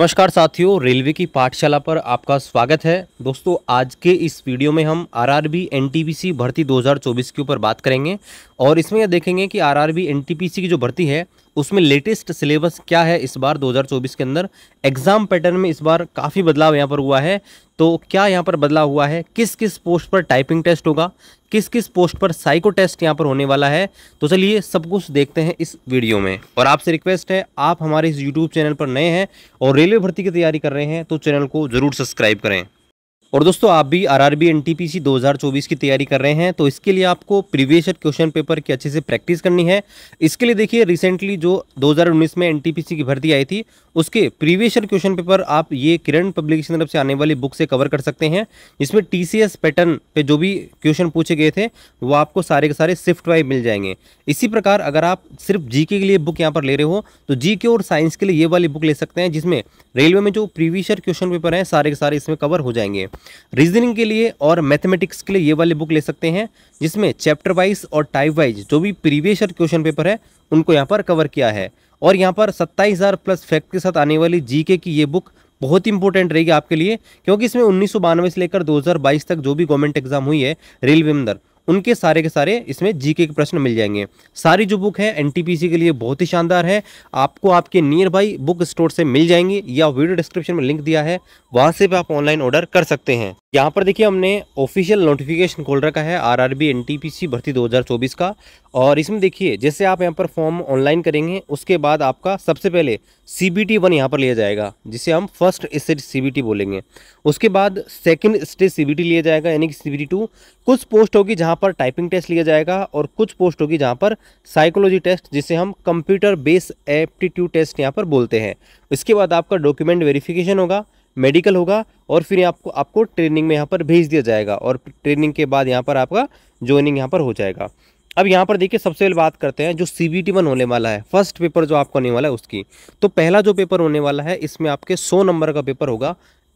नमस्कार साथियों रेलवे की पाठशाला पर आपका स्वागत है दोस्तों आज के इस वीडियो में हम आरआरबी एनटीपीसी भर्ती 2024 के ऊपर बात करेंगे और इसमें यह देखेंगे कि आरआरबी एनटीपीसी की जो भर्ती है उसमें लेटेस्ट सिलेबस क्या है इस बार 2024 के अंदर एग्ज़ाम पैटर्न में इस बार काफ़ी बदलाव यहाँ पर हुआ है तो क्या यहाँ पर बदला हुआ है किस किस पोस्ट पर टाइपिंग टेस्ट होगा किस किस पोस्ट पर साइको टेस्ट यहाँ पर होने वाला है तो चलिए सब कुछ देखते हैं इस वीडियो में और आपसे रिक्वेस्ट है आप हमारे इस यूट्यूब चैनल पर नए हैं और रेलवे भर्ती की तैयारी कर रहे हैं तो चैनल को ज़रूर सब्सक्राइब करें और दोस्तों आप भी आरआरबी एनटीपीसी 2024 की तैयारी कर रहे हैं तो इसके लिए आपको प्रीवियस ईयर क्वेश्चन पेपर की अच्छे से प्रैक्टिस करनी है इसके लिए देखिए रिसेंटली जो 2019 में एनटीपीसी की भर्ती आई थी उसके प्रीवियस ईयर क्वेश्चन पेपर आप ये किरण पब्लिकेशन तरफ से आने वाली बुक से कवर कर सकते हैं जिसमें टी पैटर्न पर जो भी क्वेश्चन पूछे गए थे वो आपको सारे के सारे शिफ्ट वाइज मिल जाएंगे इसी प्रकार अगर आप सिर्फ जी के लिए बुक यहाँ पर ले रहे हो तो जी के और साइंस के लिए ये वाली बुक ले सकते हैं जिसमें रेलवे में जो प्रीवियस ईयर क्वेश्चन पेपर हैं सारे के सारे इसमें कवर हो जाएंगे रीजनिंग के लिए और मैथमेटिक्स के लिए ये वाले बुक ले सकते हैं जिसमें चैप्टर वाइज और टाइप वाइज जो भी प्रीवियस ईयर क्वेश्चन पेपर है उनको यहाँ पर कवर किया है और यहाँ पर सत्ताईस प्लस फैक्ट के साथ आने वाली जी की ये बुक बहुत इंपॉर्टेंट रहेगी आपके लिए क्योंकि इसमें उन्नीस से लेकर दो तक जो भी गवर्नमेंट एग्जाम हुई है रेलवे अंदर उनके सारे के सारे इसमें जीके के प्रश्न मिल जाएंगे सारी जो बुक है एनटीपीसी के लिए बहुत ही शानदार है आपको आपके नियर बाई बुक स्टोर से मिल जाएंगी या वीडियो डिस्क्रिप्शन में लिंक दिया है वहाँ से भी आप ऑनलाइन ऑर्डर कर सकते हैं यहाँ पर देखिए हमने ऑफिशियल नोटिफिकेशन खोल रखा है आरआरबी एनटीपीसी भर्ती 2024 का और इसमें देखिए जैसे आप यहाँ पर फॉर्म ऑनलाइन करेंगे उसके बाद आपका सबसे पहले सी बी टी वन यहाँ पर लिया जाएगा जिसे हम first stage C B T बोलेंगे उसके बाद second stage C B T लिया जाएगा यानी कि सी बी टी टू कुछ पोस्ट होगी जहाँ पर टाइपिंग टेस्ट लिया जाएगा और कुछ पोस्ट होगी जहाँ पर साइकोलॉजी टेस्ट जिसे हम कंप्यूटर बेस्ड एप्टीट्यूड टेस्ट यहाँ पर बोलते हैं इसके बाद आपका डॉक्यूमेंट वेरिफिकेशन होगा मेडिकल होगा और फिर आपको आपको ट्रेनिंग में यहाँ पर भेज दिया जाएगा और ट्रेनिंग के बाद यहाँ पर आपका ज्वाइनिंग यहाँ पर हो जाएगा अब यहाँ पर देखिए सबसे पहले बात करते हैं जो सी बी टी वन होने वाला है फर्स्ट पेपर जो आपको होने वाला है उसकी तो पहला जो पेपर होने वाला है इसमें आपके सौ नंबर का पेपर होगा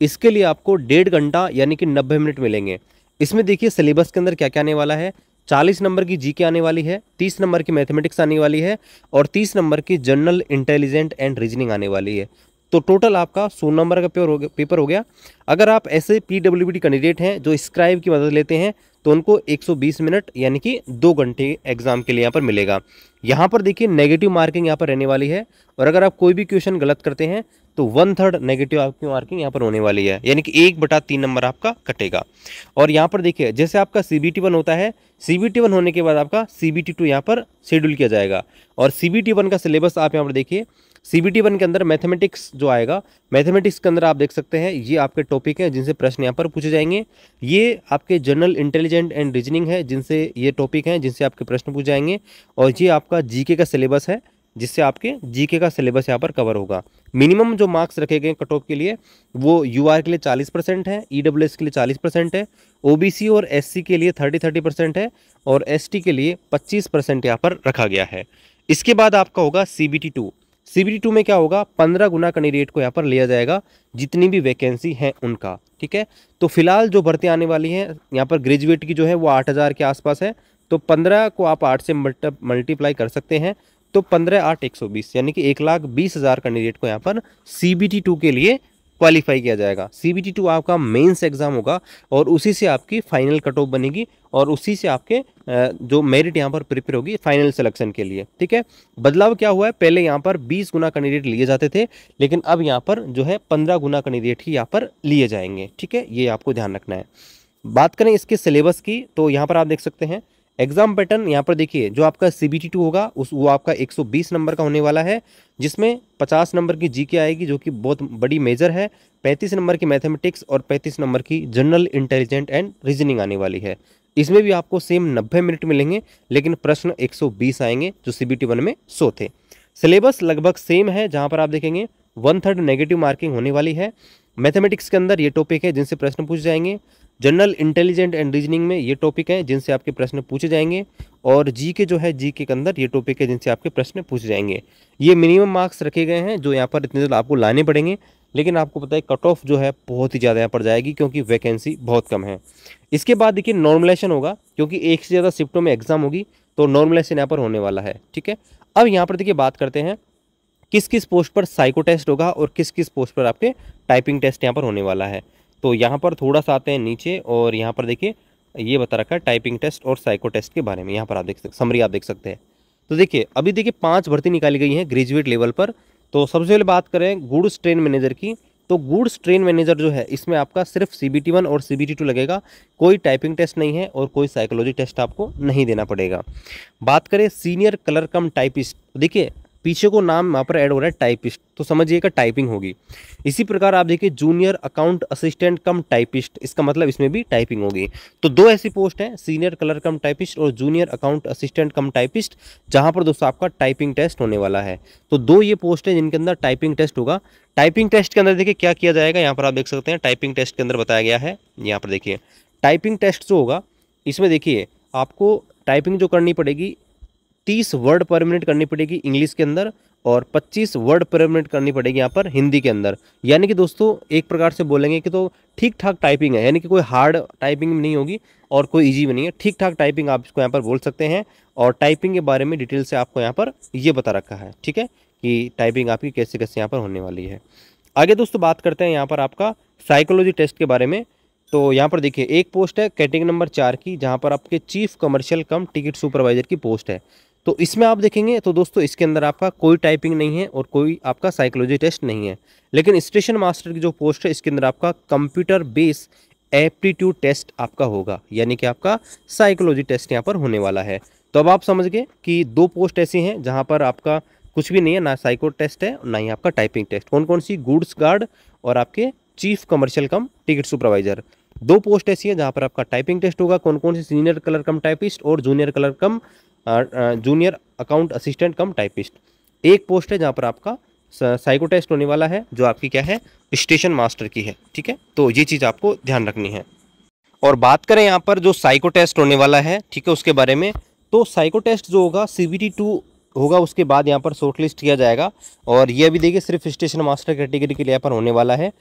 इसके लिए आपको डेढ़ घंटा यानी कि नब्बे मिनट मिलेंगे इसमें देखिए सिलेबस के अंदर क्या क्या आने वाला है चालीस नंबर की जी के आने वाली है तीस नंबर की मैथमेटिक्स आने वाली है और तीस नंबर की जनरल इंटेलिजेंट एंड रीजनिंग आने वाली है तो टोटल आपका सोलह नंबर का पेपर हो गया पेपर हो गया अगर आप ऐसे पी डब्ल्यू डी कैंडिडेट हैं जो स्क्राइब की मदद लेते हैं तो उनको 120 मिनट यानी कि दो घंटे एग्ज़ाम के लिए यहाँ पर मिलेगा यहाँ पर देखिए नेगेटिव मार्किंग यहाँ पर रहने वाली है और अगर आप कोई भी क्वेश्चन गलत करते हैं तो वन थर्ड नेगेटिव आपकी मार्किंग यहाँ पर होने वाली है यानी कि एक बटा तीन नंबर आपका कटेगा और यहाँ पर देखिए जैसे आपका सी बी टी वन होता है सी बी टी वन होने के बाद आपका सी बी टी टू यहाँ पर शेड्यूल किया जाएगा और सी बी टी वन का सिलेबस आप यहाँ पर देखिए सी बी टी वन के अंदर मैथमेटिक्स जो आएगा मैथमेटिक्स के अंदर आप देख सकते हैं ये आपके टॉपिक हैं जिनसे प्रश्न यहाँ पर पूछे जाएंगे ये आपके जनरल इंटेलिजेंट एंड रीजनिंग है जिनसे ये टॉपिक हैं जिनसे आपके प्रश्न पूछे जाएंगे और ये आपका जीके का सिलेबस है जिससे आपके जीके का सिलेबस यहाँ पर कवर होगा मिनिमम जो मार्क्स रखे गए कट ऑफ के लिए वो यू के लिए चालीस परसेंट है ई e के लिए चालीस परसेंट है ओ और एस के लिए थर्टी थर्टी परसेंट है और एस के लिए पच्चीस परसेंट यहाँ पर रखा गया है इसके बाद आपका होगा C B T two C two में क्या होगा पंद्रह गुना कैंडिडेट को यहाँ पर लिया जाएगा जितनी भी वैकेंसी हैं उनका ठीक है तो फिलहाल जो भर्ती आने वाली हैं यहाँ पर ग्रेजुएट की जो है वो आठ हज़ार के आसपास है तो पंद्रह को आप आठ से मल्टीप्लाई कर सकते हैं तो पंद्रह आठ एक सौ बीस यानी कि एक लाख बीस हज़ार कैंडिडेट को यहाँ पर सी बी टी टू के लिए क्वालिफाई किया जाएगा सी बी टी टू आपका मेंस एग्ज़ाम होगा और उसी से आपकी फाइनल कट ऑफ बनेगी और उसी से आपके जो मेरिट यहाँ पर प्रिपेयर होगी फाइनल सिलेक्शन के लिए ठीक है बदलाव क्या हुआ है पहले यहाँ पर 20 गुना कैंडिडेट लिए जाते थे लेकिन अब यहाँ पर जो है 15 गुना कैंडिडेट ही यहाँ पर लिए जाएंगे ठीक है ये आपको ध्यान रखना है बात करें इसके सिलेबस की तो यहाँ पर आप देख सकते हैं एग्जाम पैटर्न यहाँ पर देखिए जो आपका सी बी होगा उस वो आपका 120 नंबर का होने वाला है जिसमें 50 नंबर की जी आएगी जो कि बहुत बड़ी मेजर है 35 नंबर की मैथमेटिक्स और 35 नंबर की जनरल इंटेलिजेंट एंड रीजनिंग आने वाली है इसमें भी आपको सेम 90 मिनट मिलेंगे लेकिन प्रश्न 120 आएंगे जो सी बी वन में सो थे सिलेबस लगभग सेम है जहाँ पर आप देखेंगे वन थर्ड नेगेटिव मार्किंग होने वाली है मैथमेटिक्स के अंदर ये टॉपिक है जिनसे प्रश्न पूछ जाएंगे जनरल इंटेलिजेंट एंड रीजनिंग में ये टॉपिक हैं जिनसे आपके प्रश्न पूछे जाएंगे और जी के जो है जी के अंदर ये टॉपिक है जिनसे आपके प्रश्न पूछे जाएंगे ये मिनिमम मार्क्स रखे गए हैं जो यहाँ पर इतने जल्द आपको लाने पड़ेंगे लेकिन आपको पता है कट ऑफ जो है बहुत ही ज़्यादा यहाँ पर जाएगी क्योंकि वैकेंसी बहुत कम है इसके बाद देखिए नॉर्मलाइजेशन होगा क्योंकि एक से ज़्यादा शिफ्टों में एग्ज़ाम होगी तो नॉर्मलाइजेशन यहाँ पर होने वाला है ठीक है अब यहाँ पर देखिए बात करते हैं किस किस पोस्ट पर साइको टेस्ट होगा और किस किस पोस्ट पर आपके टाइपिंग टेस्ट यहाँ पर होने वाला है तो यहाँ पर थोड़ा सा आते हैं नीचे और यहाँ पर देखिए ये बता रखा है टाइपिंग टेस्ट और साइको टेस्ट के बारे में यहाँ पर आप देख सकते समरी आप देख सकते हैं तो देखिए अभी देखिए पाँच भर्ती निकाली गई हैं ग्रेजुएट लेवल पर तो सबसे पहले बात करें गुड्स ट्रेन मैनेजर की तो गुड्स ट्रेन मैनेजर जो है इसमें आपका सिर्फ सी बी टी वन और सी बी टी टू लगेगा कोई टाइपिंग टेस्ट नहीं है और कोई साइकोलॉजी टेस्ट आपको नहीं देना पड़ेगा बात करें सीनियर कलर कम टाइपिस्ट देखिए पीछे को नाम यहाँ पर ऐड हो रहा है टाइपिस्ट तो समझिएगा टाइपिंग होगी इसी प्रकार आप देखिए junior account assistant cum typist इसका मतलब इसमें भी टाइपिंग होगी तो दो ऐसी पोस्ट हैं सीनियर कलर कम टाइपिस्ट और junior account assistant cum typist जहाँ पर दोस्तों आपका टाइपिंग टेस्ट होने वाला है तो दो ये पोस्ट है जिनके अंदर टाइपिंग टेस्ट होगा टाइपिंग टेस्ट के अंदर देखिए क्या किया जाएगा यहाँ पर आप देख सकते हैं टाइपिंग टेस्ट के अंदर बताया गया है यहाँ पर देखिए टाइपिंग टेस्ट जो होगा इसमें देखिए आपको टाइपिंग जो करनी पड़ेगी तीस वर्ड पर मिनट करनी पड़ेगी इंग्लिश के अंदर और 25 वर्ड पर मिनट करनी पड़ेगी यहाँ पर हिंदी के अंदर यानी कि दोस्तों एक प्रकार से बोलेंगे कि तो ठीक ठाक टाइपिंग है यानी कि कोई हार्ड टाइपिंग नहीं होगी और कोई इजी भी नहीं है ठीक ठाक टाइपिंग आप इसको यहाँ पर बोल सकते हैं और टाइपिंग के बारे में डिटेल से आपको यहाँ पर ये बता रखा है ठीक है कि टाइपिंग आपकी कैसे कैसे यहाँ पर होने वाली है आगे दोस्तों बात करते हैं यहाँ पर आपका साइकोलॉजी टेस्ट के बारे में तो यहाँ पर देखिए एक पोस्ट है कैटेगरी नंबर चार की जहाँ पर आपके chief commercial cum ticket supervisor की पोस्ट है तो इसमें आप देखेंगे तो दोस्तों इसके अंदर आपका कोई टाइपिंग नहीं है और कोई आपका साइकोलॉजी टेस्ट नहीं है लेकिन स्टेशन मास्टर की जो पोस्ट है इसके अंदर आपका कंप्यूटर बेस एप्टीट्यूड टेस्ट आपका होगा यानी कि आपका साइकोलॉजी टेस्ट यहाँ पर होने वाला है तो अब आप समझ गए कि दो पोस्ट ऐसी हैं जहाँ पर आपका कुछ भी नहीं है ना साइको टेस्ट है ना ही आपका टाइपिंग टेस्ट कौन कौन सी गुड्स गार्ड और आपके chief commercial cum ticket supervisor दो पोस्ट ऐसी हैं जहाँ पर आपका टाइपिंग टेस्ट होगा कौन कौन सी सीनियर कलर कम टाइपिस्ट और junior clerk cum junior account assistant cum typist एक पोस्ट है जहाँ पर आपका साइको टेस्ट होने वाला है जो आपकी क्या है स्टेशन मास्टर की है ठीक है तो ये चीज़ आपको ध्यान रखनी है और बात करें यहाँ पर जो साइको टेस्ट होने वाला है ठीक है उसके बारे में तो साइको टेस्ट जो होगा सी बी टू होगा उसके बाद यहाँ पर शॉर्टलिस्ट किया जाएगा और ये अभी देखिए सिर्फ स्टेशन मास्टर कैटेगरी के लिए यहाँ पर होने वाला है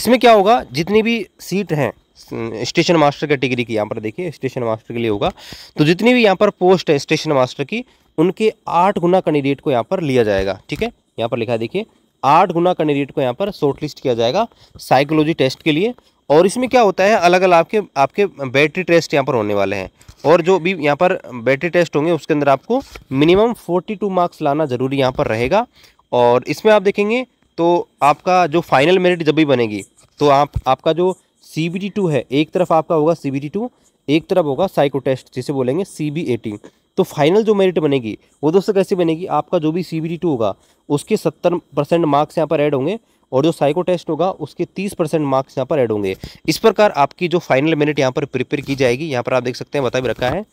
इसमें क्या होगा जितनी भी सीट हैं स्टेशन मास्टर कैटेगरी की यहाँ पर देखिए स्टेशन मास्टर के लिए होगा तो जितनी भी यहाँ पर पोस्ट है स्टेशन मास्टर की उनके आठ गुना कैंडिडेट को यहाँ पर लिया जाएगा ठीक है यहाँ पर लिखा देखिए आठ गुना कैंडिडेट को यहाँ पर शॉर्टलिस्ट किया जाएगा साइकोलॉजी टेस्ट के लिए और इसमें क्या होता है अलग अलग आपके आपके बैटरी टेस्ट यहाँ पर होने वाले हैं और जो भी यहाँ पर बैटरी टेस्ट होंगे उसके अंदर आपको मिनिमम फोर्टी टू मार्क्स लाना ज़रूरी यहाँ पर रहेगा और इसमें आप देखेंगे तो आपका जो फाइनल मेरिट जब भी बनेगी तो आप आपका जो सी टू है एक तरफ आपका होगा सी टू एक तरफ होगा साइको टेस्ट जिसे बोलेंगे सी बी एटी तो फाइनल जो मेरिट बनेगी वो दोस्तों कैसे बनेगी आपका जो भी सी बी टू होगा उसके सत्तर परसेंट मार्क्स यहाँ पर ऐड होंगे और जो साइको टेस्ट होगा उसके तीस परसेंट मार्क्स यहाँ पर ऐड होंगे इस प्रकार आपकी जो फाइनल मेरिट यहाँ पर प्रिपेयर की जाएगी यहाँ पर आप देख सकते हैं बता भी रखा है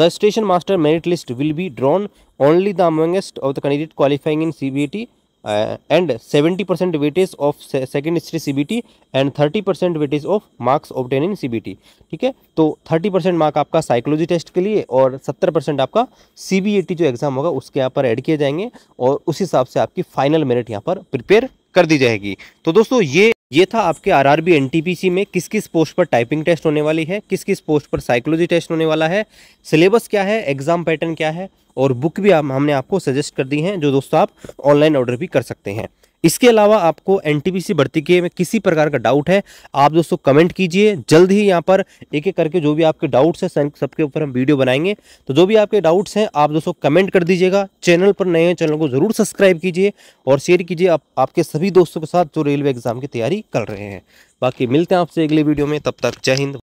the station master merit list will be drawn only the amongst of the candidate qualifying in C and seventy percent weightage of second history C B T and thirty percent weightage of marks obtain in C B T ठीक है तो thirty percent mark आपका psychology test के लिए और सत्तर percent आपका C B A T जो एग्ज़ाम होगा उसके यहाँ पर ऐड किए जाएंगे और उस हिसाब से आपकी फाइनल मेरिट यहाँ पर प्रिपेयर कर दी जाएगी तो दोस्तों ये ये था आपके आर आर में किस किस पोस्ट पर टाइपिंग टेस्ट होने वाली है किस किस पोस्ट पर साइकोलॉजी टेस्ट होने वाला है सिलेबस क्या है एग्जाम पैटर्न क्या है और बुक भी हम हमने आपको सजेस्ट कर दी हैं जो दोस्तों आप ऑनलाइन ऑर्डर भी कर सकते हैं इसके अलावा आपको एनटीपीसी भर्ती के में किसी प्रकार का डाउट है आप दोस्तों कमेंट कीजिए जल्द ही यहाँ पर एक एक करके जो भी आपके डाउट्स हैं सबके ऊपर हम वीडियो बनाएंगे तो जो भी आपके डाउट्स हैं आप दोस्तों कमेंट कर दीजिएगा चैनल पर नए हैं चैनल को ज़रूर सब्सक्राइब कीजिए और शेयर कीजिए आप, आपके सभी दोस्तों के साथ जो रेलवे एग्ज़ाम की तैयारी कर रहे हैं बाकी मिलते हैं आपसे अगले वीडियो में तब तक जय हिंद